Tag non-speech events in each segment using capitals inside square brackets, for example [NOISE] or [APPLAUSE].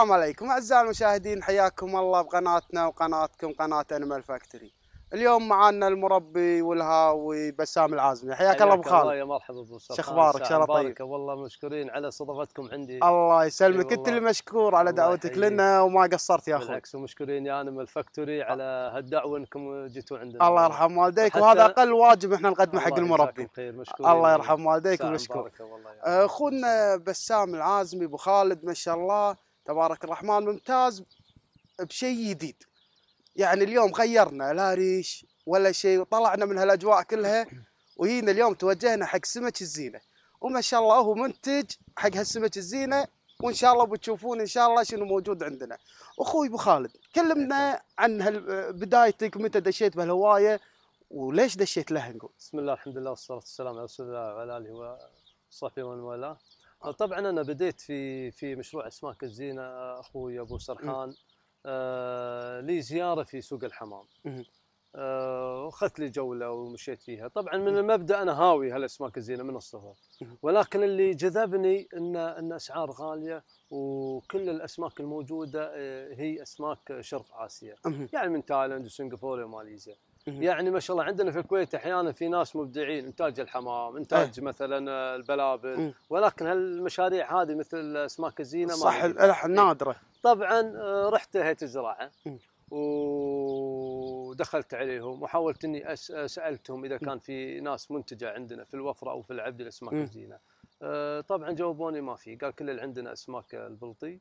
السلام عليكم اعزائي المشاهدين حياكم الله بقناتنا وقناتكم قناه انيمال فاكتوري. اليوم معانا المربي والهاوي بسام العازمي حياك الله ابو خالد. الله يا مرحبا ابو شو اخبارك؟ شو الله طيب. والله مشكورين على استضافتكم عندي. الله يسلمك انت اللي مشكور على دعوتك لنا وما قصرت يا اخوي. بالعكس ومشكورين يا انيمال فاكتوري على هالدعوه انكم جيتوا عندنا. الله يرحم والديك وهذا اقل واجب احنا نقدمه حق المربي. مشكورين الله يرحم والديك ومشكور. آه، اخونا بسام العازمي ابو خالد ما شاء الله تبارك الرحمن ممتاز بشيء جديد يعني اليوم غيرنا لا ريش ولا شيء وطلعنا من هالاجواء كلها وجينا اليوم توجهنا حق سمك الزينه وما شاء الله هو منتج حق هالسمك الزينه وان شاء الله بتشوفون ان شاء الله شنو موجود عندنا. اخوي ابو خالد كلمنا أيوة. عن بدايتك متى دشيت بهالهوايه وليش دشيت لها نقول؟ بسم الله الحمد لله والصلاه والسلام على رسول الله وعلى اله وصحبه ومن والاه. طبعا انا بديت في في مشروع اسماك الزينه اخوي ابو سرحان آه لي زياره في سوق الحمام آه لي جوله ومشيت فيها طبعا من المبدا انا هاوي هالاسماك الزينه من الصغر ولكن اللي جذبني ان ان اسعار غاليه وكل الاسماك الموجوده آه، هي اسماك شرق اسيا يعني من تايلاند وسنغافوره وماليزيا يعني ما شاء الله عندنا في الكويت احيانا في ناس مبدعين انتاج الحمام انتاج أه. مثلا البلابل إيه. ولكن هالمشاريع هذه مثل اسماك الزينه صح إيه. النادره طبعا آه، رحت هيئه الزراعه إيه. ودخلت عليهم وحاولت اني سالتهم اذا كان في ناس منتجه عندنا في الوفره او في العبد الاسماك الزينه آه، طبعا جاوبوني ما في قال كل اللي عندنا اسماك البلطي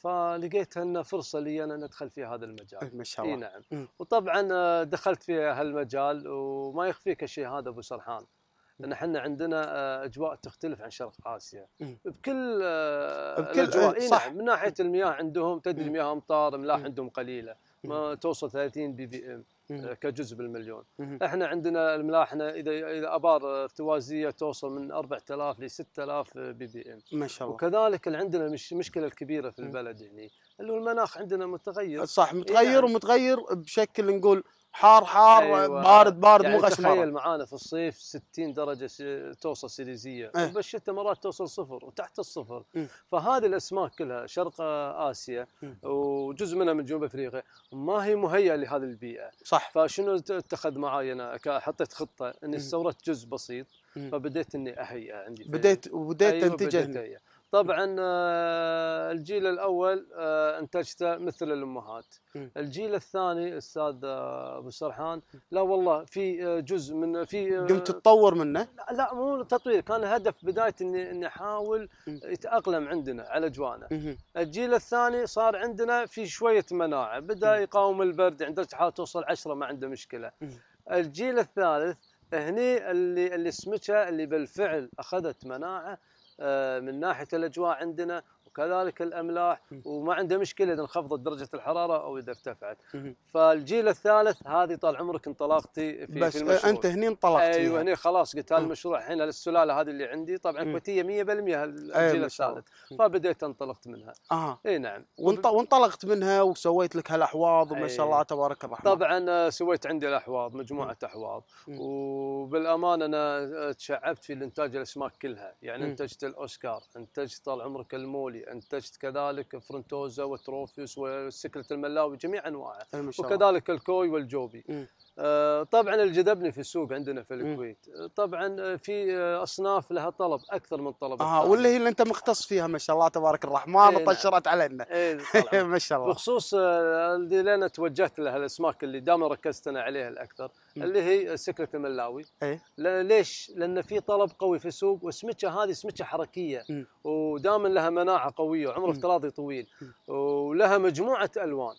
فلقيت انه فرصه لي انا ندخل في هذا المجال إيه، ما شاء الله اي نعم وطبعا آه، دخلت في هالمجال وما يخفيك الشيء هذا ابو سرحان لان احنا عندنا آه، اجواء تختلف عن شرق اسيا بكل بكل الاجواء إيه، صح. نعم من ناحيه المياه عندهم تدري مياه امطار ملاح عندهم قليله ما توصل 30 بي بي ام آه، كجزء بالمليون احنا عندنا الملاحنه اذا اذا ابار ارتوازيه توصل من 4000 ل 6000 بي بي ام ما شاء الله وكذلك عندنا مش مشكله الكبيره في البلد هني يعني، اللي هو المناخ عندنا متغير صح متغير يعني ومتغير بشكل نقول حار حار أيوة. بارد بارد يعني مو غشمره تخيل معانا في الصيف 60 درجه توصل سيليزيه أه. الشتاء مرات توصل صفر وتحت الصفر م. إيه. فهذه الاسماك كلها شرق اسيا م. إيه. وجزء منها من جنوب افريقيا ما هي مهيئه لهذه البيئه صح فشنو اتخذ معي انا حطيت خطه اني إيه. استوردت جزء بسيط فبديت اني اهيئه عندي بديت وبديت أيوة تنتجه طبعا آه، الجيل الاول آه، انتجته مثل الامهات الجيل الثاني استاذ آه، ابو سرحان لا والله في جزء من في قمت تتطور منه لا, مو تطوير كان هدف بدايه اني اني احاول يتاقلم عندنا على اجوانا الجيل الثاني صار عندنا في شويه مناعه بدا يقاوم البرد عند حاله توصل 10 ما عنده مشكله الجيل الثالث هني اللي اللي سمكه اللي بالفعل اخذت مناعه آه، من ناحيه الاجواء عندنا وكذلك الاملاح وما عنده مشكله اذا انخفضت درجه الحراره او اذا ارتفعت فالجيل الثالث هذه طال عمرك انطلاقتي في, بس في آه، المشروع انت هني انطلقت ايوه يعني. هني خلاص قلت هذا المشروع الحين السلاله هذه اللي عندي طبعا كويتيه 100% أيوة، الجيل أيوة الثالث فبديت انطلقت منها اه اي نعم وانطلقت منها وسويت لك هالاحواض ما شاء الله أيوة. تبارك الرحمن طبعا آه، سويت عندي الاحواض مجموعه احواض وبالامانه انا آه، تشعبت في الانتاج الاسماك كلها يعني انتجت الاوسكار انتجت طال عمرك المولي العالي انتجت كذلك فرنتوزا وتروفيوس وسكلة الملاوي جميع انواعه وكذلك الكوي والجوبي م. آه، طبعا الجذبني في السوق عندنا في الكويت آه، طبعا آه، في اصناف لها طلب اكثر من طلب اه واللي هي اللي انت مختص فيها ما شاء الله تبارك الرحمن إيه نعم. طشرت علينا إيه [LAUGHS] ما شاء الله بخصوص اللي انا توجهت لها الاسماك اللي دائما ركزت انا عليها الاكثر م. اللي هي سكرة الملاوي إيه؟ ليش؟ لان في طلب قوي في السوق والسمكه هذه سمكه حركيه ودائما لها مناعه قويه وعمر افتراضي طويل ولها مجموعه الوان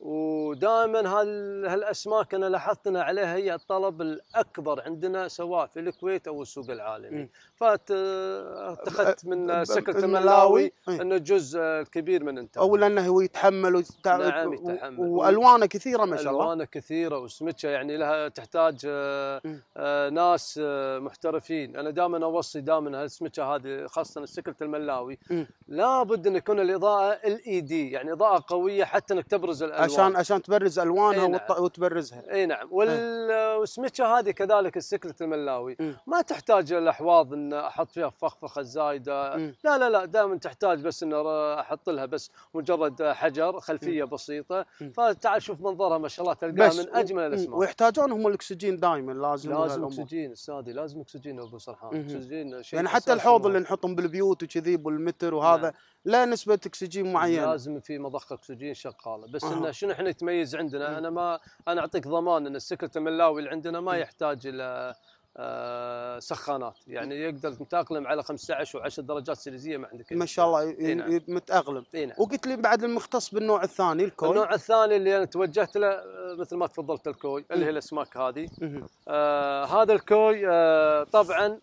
ودائما هالاسماك انا لاحظت حاطين عليها هي الطلب الاكبر عندنا سواء في الكويت او السوق العالمي فاتخذت آه، من سكرة الملاوي إيه. انه جزء آه، كبير من انتاج او لانه هو يتحمل ويتع... نعم يتحمل والوانه كثيره ما شاء الله الوانه كثيره وسمكه يعني لها تحتاج آه، ناس محترفين انا دائما اوصي دائما هالسمكه هذه خاصه سكرة الملاوي لابد ان يكون الاضاءه الاي دي e يعني اضاءه قويه حتى انك تبرز الالوان عشان عشان تبرز الوانها ايه نعم. وتبرزها اي نعم نعم إيه. والسمكه هذه كذلك السكلت الملاوي م. إيه. ما تحتاج الاحواض ان احط فيها فخفخه زايده إيه. لا لا لا دائما تحتاج بس ان احط لها بس مجرد حجر خلفيه م. بسيطه فتعال شوف منظرها ما شاء الله تلقاها من اجمل الاسماك ويحتاجون هم الاكسجين دائما لازم لازم اكسجين استاذي لازم اكسجين ابو سرحان اكسجين شيء يعني حتى الحوض اللي نحطهم بالبيوت وكذي بالمتر نعم. وهذا نعم. لا نسبه اكسجين معينه لازم في مضخه اكسجين شغاله بس آه. انه شنو احنا يتميز عندنا مم. انا ما انا اعطيك ضمان ان السكرت الملاوي اللي عندنا ما يحتاج الى آه، سخانات يعني يقدر متاقلم على 15 و10 درجات سيليزيه ما عندك ما شاء الله إينا. نعم. متاقلم نعم. وقلت لي بعد المختص بالنوع الثاني الكوي النوع الثاني اللي انا توجهت له آه، مثل ما تفضلت الكوي اللي هي الاسماك هذه آه هذا الكوي آه طبعا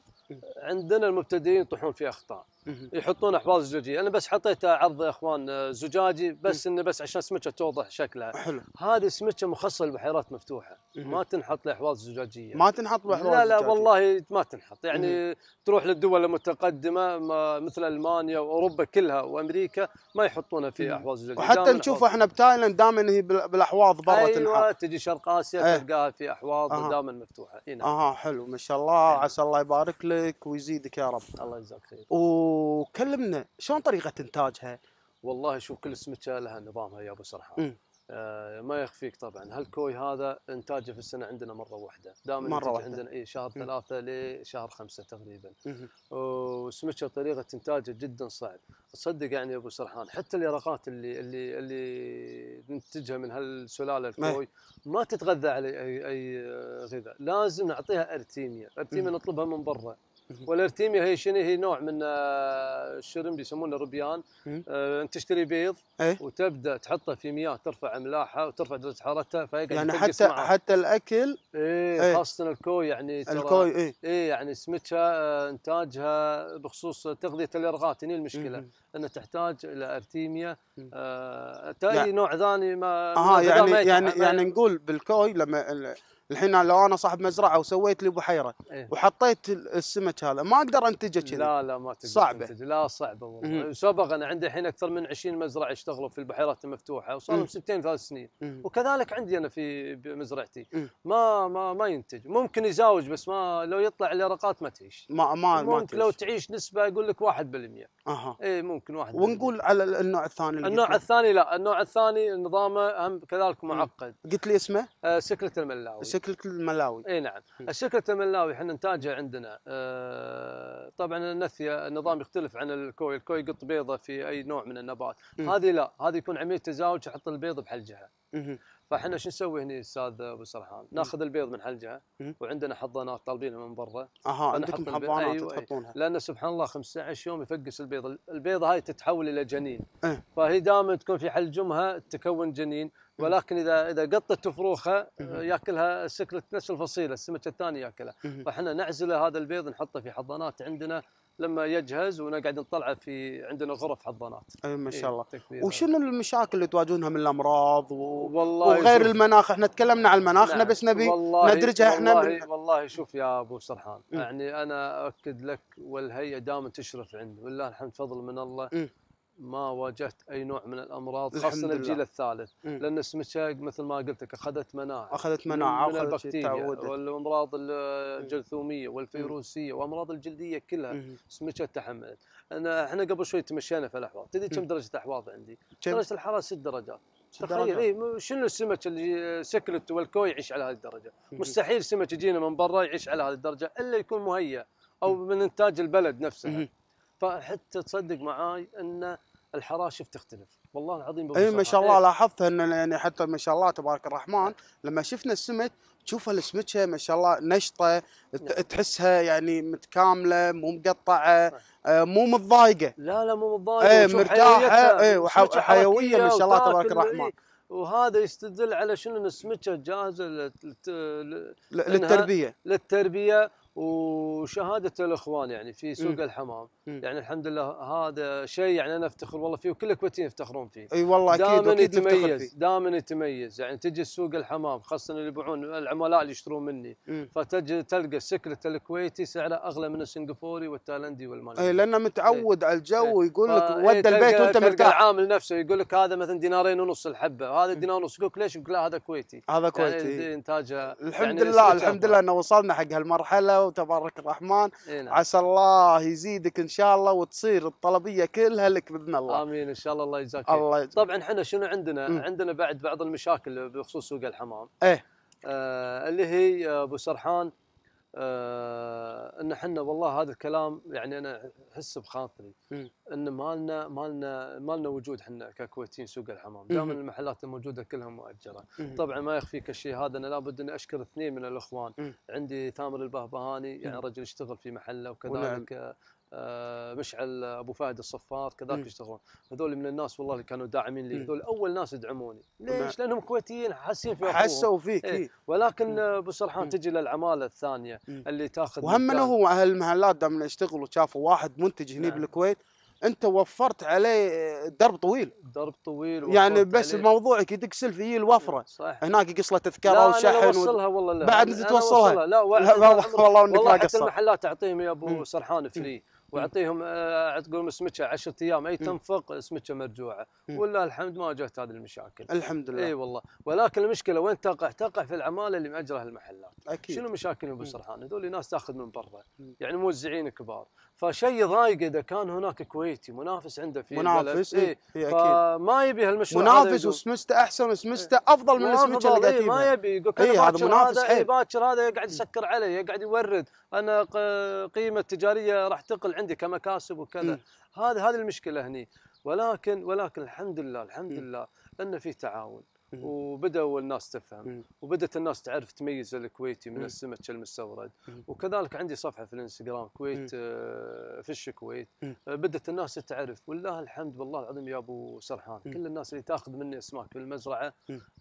عندنا المبتدئين يطيحون فيه اخطاء يحطون احواض زجاجيه انا بس حطيت عرض يا اخوان آه، زجاجي بس انه بس عشان سمكه توضح شكلها حلو هذه سمكه مخصصه لبحيرات مفتوحه ما تنحط لاحواض زجاجيه ما تنحط لاحواض لا لا والله ما تنحط يعني تروح للدول المتقدمه مثل المانيا واوروبا كلها وامريكا ما يحطونها في احواض زجاجيه وحتى نشوف احنا بتايلاند دائما هي بالاحواض برا أيوة تنحط تجي شرق اسيا أيه. تلقاها في احواض أه. دائما مفتوحه نعم. اها حلو ما شاء الله نعم. عسى الله يبارك لك ويزيدك يا رب الله يجزاك خير وكلمنا شلون طريقه انتاجها؟ والله شوف كل سمكه لها نظامها يا ابو سرحان آه ما يخفيك طبعا هالكوي هذا انتاجه في السنه عندنا مره واحده دائما مره واحده عندنا اي شهر ثلاثه لشهر خمسه تقريبا وسمكه طريقه انتاجه جدا صعب تصدق يعني يا ابو سرحان حتى اليرقات اللي اللي اللي ننتجها من هالسلاله الكوي ما تتغذى على اي, أي آه، غذاء لازم نعطيها ارتيميا ارتيميا نطلبها من برا والارتيميا هي شنو هي نوع من آه، الشرم بيسمونه ربيان آه، انت تشتري بيض ايه؟ وتبدا تحطه في مياه ترفع املاحه وترفع درجه حرارتها فيقعد يعني حتى معه. حتى الاكل ايه, ايه خاصه الكوي يعني الكوي ايه, ايه يعني سمكها آه، انتاجها بخصوص تغذيه الارغات هني المشكله انها تحتاج الى ارتيميا آه تاي نوع ثاني ما اه يعني يعني يعني نقول بالكوي لما الحين لو انا صاحب مزرعه وسويت لي بحيره إيه؟ وحطيت السمك هذا ما اقدر انتجه كذي لا لا ما تقدر صعبه تنتج. لا صعبه والله سبق انا عندي الحين اكثر من 20 مزرعه يشتغلوا في البحيرات المفتوحه وصار لهم سنتين ثلاث سنين مم. وكذلك عندي انا في مزرعتي ما ما ما ينتج ممكن يزاوج بس ما لو يطلع اليرقات ما تعيش ما ما ممكن ما تعيش. لو تعيش نسبه يقول لك 1% اها اي ممكن 1% ونقول على النوع الثاني النوع الثاني, الثاني لا النوع الثاني نظامه هم كذلك معقد قلت لي اسمه؟ آه سكله الملاوي الكلك الملاوي اي نعم الشركه الملاوي احنا انتاجها عندنا آه طبعا النثيه النظام يختلف عن الكوي الكوي يقط بيضه في اي نوع من النبات هذه لا هذه يكون عمليه تزاوج يحط البيض بحلجها فاحنا شو نسوي هنا استاذ ابو سرحان؟ ناخذ البيض من حلجها وعندنا حضانات طالبينها من برا اها عندكم حضانات أيوة،, أيوة تحطونها لان سبحان الله 15 يوم يفقس البيض، البيضه هاي تتحول الى جنين إيه. فهي دائما تكون في حلجمها تكون جنين ولكن اذا اذا قطت فروخه آه، ياكلها سكرت نفس الفصيله السمكه الثانيه ياكلها فاحنا نعزله هذا البيض نحطه في حضانات عندنا لما يجهز ونقعد نطلعه في عندنا غرف حضانات. أي ما إيه، شاء الله. إيه وشنو المشاكل اللي تواجهونها من الامراض و... والله وغير يشوف. المناخ، احنا تكلمنا عن المناخ، نعم. بس نبي والله ندرجها احنا والله, من... والله شوف يا ابو سرحان، م. يعني انا اؤكد لك والهيئه دائما تشرف عندي، والله الحمد فضل من الله م. ما واجهت اي نوع من الامراض خاصه الجيل الثالث م. لان السمكه مثل ما قلت لك اخذت مناعه اخذت مناعه من, البكتيريا والامراض الجرثوميه والفيروسيه وامراض الجلديه كلها سمكه تحملت انا احنا قبل شوي تمشينا في الاحواض تدري كم درجه احواض عندي درجه الحراره 6 درجات تخيل اي شنو السمك اللي سكلت والكوي يعيش على هذه الدرجه مستحيل سمك يجينا من برا يعيش على هذه الدرجه الا يكون مهيأ او من انتاج البلد نفسها فحتى تصدق معاي انه الحراره شفت تختلف والله العظيم اي ما شاء الله إيه. لاحظت ان يعني حتى ما شاء الله تبارك الرحمن لما شفنا السمك تشوف السمكه ما شاء الله نشطه نعم. تحسها يعني متكامله مو مقطعه آه، مو متضايقه لا لا مو متضايقه اي مرتاحه اي وحيويه ما شاء الله تبارك الرحمن وهذا يستدل على شنو السمكه جاهزه للتربيه للتربيه وشهاده الاخوان يعني في سوق م. الحمام م. يعني الحمد لله هذا شيء يعني انا افتخر والله فيه وكل الكويتيين يفتخرون فيه اي والله اكيد دائما يتميز دائما يتميز يعني تجي سوق الحمام خاصه اللي يبيعون العملاء اللي يشترون مني م. فتجي تلقى سكرت الكويتي سعره اغلى من السنغافوري والتايلندي والمالي اي لانه متعود على الجو ويقول إيه. لك ودى إيه، البيت وانت مرتاح العامل نفسه يقول لك هذا مثلا دينارين ونص الحبه وهذا دينار ونص يقول لك ليش؟ يقول هذا كويتي هذا يعني كويتي يعني انتاجه الحمد يعني لله الحمد لله انه وصلنا حق هالمرحله وتبارك الرحمن إيه عسى الله يزيدك ان شاء الله وتصير الطلبيه كلها لك باذن الله امين ان شاء الله الله يجزاك الله يجزاك. طبعا احنا شنو عندنا م. عندنا بعد بعض المشاكل بخصوص سوق الحمام ايه آه اللي هي آه، ابو سرحان آه ان احنا والله هذا الكلام يعني انا احس بخاطري ان مالنا مالنا مالنا وجود احنا ككويتيين سوق الحمام دائما المحلات الموجوده كلها مؤجره طبعا ما يخفيك الشيء هذا انا لابد اني اشكر اثنين من الاخوان عندي ثامر البهبهاني يعني رجل يشتغل في محله وكذلك آه، مشعل ابو فهد الصفار كذلك يشتغلون هذول من الناس والله اللي كانوا داعمين لي هذول اول ناس يدعموني ليش لانهم كويتيين حاسين في حسوا فيك إيه. إيه. ولكن ابو سرحان تجي للعماله الثانيه اللي تاخذ وهم من هو اهل المحلات دام يشتغلوا شافوا واحد منتج هنا نعم. بالكويت انت وفرت عليه آه، درب طويل درب طويل يعني بس موضوعك يدق يجي إيه؟ الوفره صح هناك له تذكره وشحن وصلها والله لا بعد توصلها لا, [LAUGHS] والله, والله انك والله حتى المحلات تعطيهم يا ابو سرحان فري واعطيهم آه، تقول سمكه 10 ايام اي تنفق سمكه مرجوعه ولا الحمد ما واجهت هذه المشاكل الحمد لله اي والله ولكن المشكله وين تقع؟ تقع في العماله اللي ماجرها المحلات اكيد شنو مشاكل ابو سرحان؟ هذول ناس تاخذ من برا يعني موزعين كبار فشيء يضايق اذا كان هناك كويتي منافس عنده في منافس اي إيه،, إيه اكيد ما يبي هالمشروع منافس وسمسته احسن وسمسته إيه افضل من السمسته اللي قاعد إيه ما يبي يقول إيه هذا منافس هذا إيه، باكر هذا يقعد يسكر علي يقعد يورد انا قيمه تجاريه راح تقل عندي كمكاسب وكذا هذه هذه المشكله هني ولكن ولكن الحمد لله الحمد لله ان في تعاون وبداوا الناس تفهم وبدات الناس تعرف تميز الكويتي من السمك المستورد وكذلك عندي صفحه في الانستغرام كويت آه، في الشكويت آه، بدات الناس تعرف والله الحمد والله العظيم يا ابو سرحان كل الناس اللي تاخذ مني اسماك في المزرعه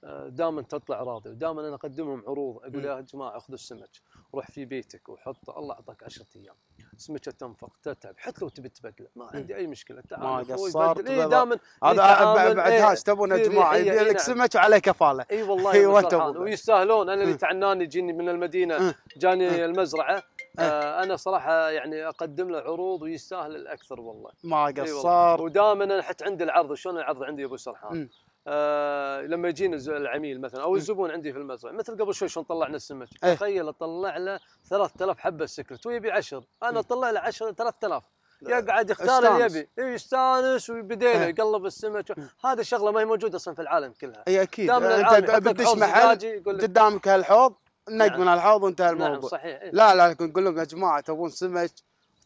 آه، دائما تطلع راضيه ودائما انا اقدمهم عروض اقول يا جماعه خذوا السمك روح في بيتك وحطه الله اعطاك 10 ايام سمكه تنفق تتعب حتى لو تبي تبدله ما عندي اي مشكله تعال ما قصرت اي دائما هذا ايش إيه، تبون يا جماعه يبي لك إيه، سمك وعليه كفاله اي والله اي [LAUGHS] ويستاهلون انا اللي تعناني يجيني من المدينه جاني المزرعه آه انا صراحه يعني اقدم له عروض ويستاهل الاكثر والله ما قصر ودائما انا حتى عندي العرض شلون العرض عندي ابو سرحان آه لما يجينا العميل مثلا او الزبون عندي في المزرعه مثل قبل شوي شلون طلعنا السمك أيه. تخيل اطلع له 3000 حبه سكرت ويبي 10 انا اطلع له 10 3000 يقعد يختار اللي يبي إيه، يستانس وبدينا إيه. يقلب السمك هذه الشغله ما هي موجوده اصلا في العالم كلها اي اكيد انت بتدش محل قدامك هالحوض نق نعم. من الحوض وانتهى نعم، الموضوع نعم صحيح إيه. لا لا نقول لهم يا جماعه تبون سمك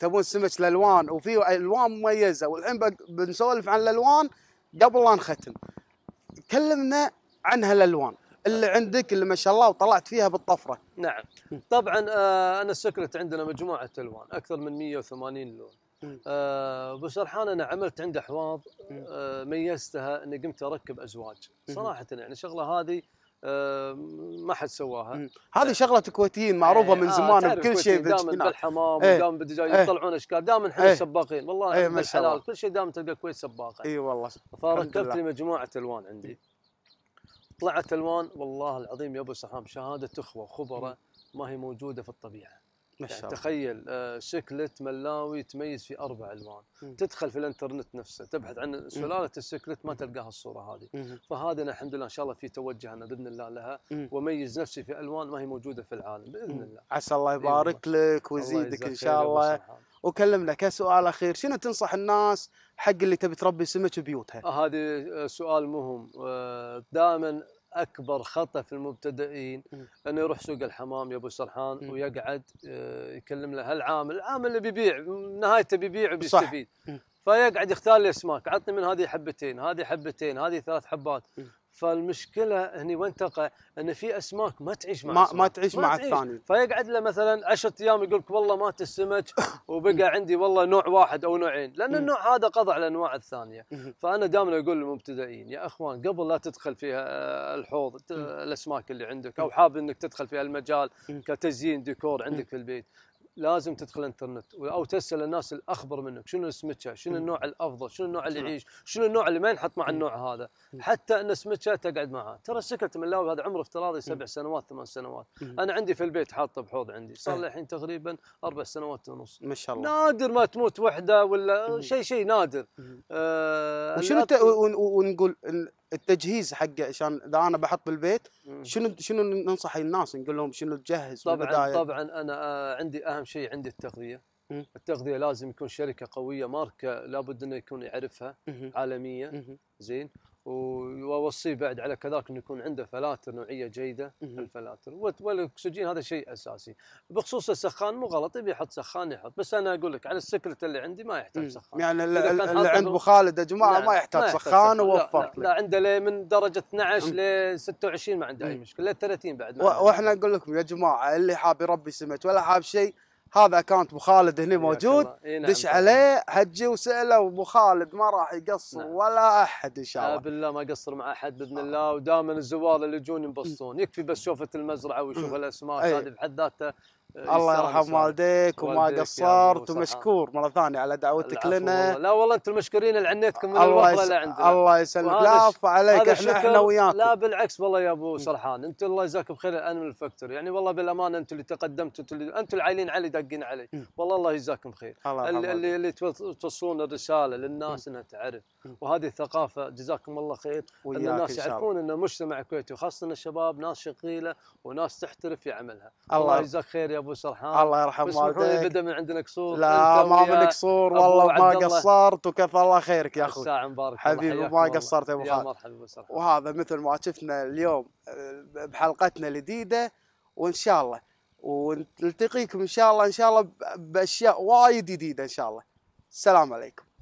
تبون سمك الالوان وفي الوان مميزه والحين بنسولف عن الالوان قبل لا نختم كلمنا عن هالالوان اللي آه. عندك اللي ما شاء الله وطلعت فيها بالطفره نعم طبعا آه انا السكرت عندنا مجموعه الوان اكثر من 180 لون آه ابو سرحان انا عملت عنده احواض آه ميزتها اني قمت اركب ازواج صراحه يعني الشغله هذه ما حد سواها هذه إيه. شغله الكويتيين معروفه إيه، آه من زمان آه بكل شيء دائما بالحمام ايه ودائما بالدجاج إيه. يطلعون اشكال دائما احنا ايه سباقين والله ايه بالحلال كل شيء دائما تلقى الكويت سباقه اي والله فركبت لي مجموعه الوان عندي طلعت الوان والله العظيم يا ابو سحام شهاده اخوه خبره ما هي موجوده في الطبيعه ما يعني شاء الله. تخيل آه، شكلت ملاوي تميز في اربع الوان مم. تدخل في الانترنت نفسه تبحث عن سلاله السيكلت ما تلقاها الصوره هذه فهذه فهذا الحمد لله ان شاء الله في توجه انا باذن الله لها م. وميز نفسي في الوان ما هي موجوده في العالم باذن الله عسى الله يبارك إيه لك ويزيدك ان شاء الله وكلمنا كسؤال اخير شنو تنصح الناس حق اللي تبي تربي سمك بيوتها؟ آه، هذا آه، سؤال مهم دائما اكبر خطا في المبتدئين انه يروح سوق الحمام يا ابو سرحان ويقعد آه، يكلم له هالعامل العامل اللي بيبيع نهايته بيبيع وبيستفيد فيقعد يختار لي اسماك عطني من هذه حبتين هذه حبتين هذه ثلاث حبات فالمشكله هني وين تقع؟ ان في اسماك ما تعيش مع ما, ما تعيش ما مع تعيش. الثاني فيقعد له مثلا 10 ايام يقول لك والله مات السمك [COUGHS] وبقى عندي والله نوع واحد او نوعين، لان النوع هذا قضى على الانواع الثانيه، فانا دائما اقول للمبتدئين يا اخوان قبل لا تدخل في الحوض الاسماك اللي عندك او حاب انك تدخل في المجال كتزيين ديكور عندك في البيت، لازم تدخل الانترنت او تسال الناس الاخبر منك شنو سمكه شنو النوع الافضل شنو النوع اللي يعيش شنو النوع اللي ما ينحط مع النوع هذا حتى ان سمكه تقعد معاه ترى سكت من هذا عمره افتراضي سبع سنوات ثمان سنوات انا عندي في البيت حاطه بحوض عندي صار له إيه. الحين تقريبا اربع سنوات ونص ما شاء الله نادر ما تموت وحده ولا شيء شيء نادر آه وشنو ونقول التجهيز حق عشان اذا انا بحط بالبيت شنو شنو ننصح الناس نقول لهم شنو تجهز طبعا طبعا انا آه، عندي اهم شيء عندي التغذيه مم. التغذيه لازم يكون شركه قويه ماركه لابد انه يكون يعرفها مم. عالميه مم. زين واوصيه بعد على كذاك انه يكون عنده فلاتر نوعيه جيده الفلاتر والاكسجين هذا شيء اساسي بخصوص السخان مو غلط يبي يحط سخان يحط بس انا اقول لك على السكرت اللي عندي ما يحتاج سخان يعني اللي عند ابو خالد يا جماعه ما يحتاج سخان, سخان ووفرت لا, لا, لا عنده من درجه 12 ل 26 ما عنده اي مشكله ل 30 بعد واحنا نقول لكم يا جماعه اللي حاب يربي سمك ولا حاب شيء هذا اكونت ابو خالد هنا موجود نعم دش عليه حجي وساله وابو خالد ما راح يقصر نعم. ولا احد ان شاء آه، الله بالله ما قصر مع احد باذن الله ودائما الزوار اللي يجون ينبسطون يكفي بس شوفه المزرعه ويشوف أمم. الاسماك هذه بحد ذاتها إيه، الله يرحم والديك وما قصرت ومشكور مره ثانيه على دعوتك لنا لا والله انتم المشكورين اللي عنيتكم من الوقفه اللي عندنا الله يسلمك لا عليك احنا احنا وياك لا بالعكس والله يا ابو سرحان انتم الله يجزاكم خير الانيمال الفكتور يعني والله بالامانه انتم اللي تقدمتوا انتم اللي انتم العايلين عايلين علي داقين علي والله الله يجزاكم خير الله اللي, اللي اللي توصلون الرساله للناس انها تعرف وهذه الثقافه جزاكم الله خير ان الناس يعرفون ان المجتمع الكويتي وخاصه الشباب ناس شقيله وناس تحترف في عملها الله يجزاك خير يا ابو سرحان الله يرحم والديك بدا من عندنا قصور لا ما من قصور والله ما قصرت وكفى الله خيرك يا اخوي مباركه حبيبي ما قصرت يا ابو خالد يا مرحبا ابو سرحان وهذا مثل ما شفنا اليوم آه، بحلقتنا الجديده وان شاء الله ونلتقيكم ان شاء الله ان شاء الله باشياء وايد جديده ان شاء الله السلام عليكم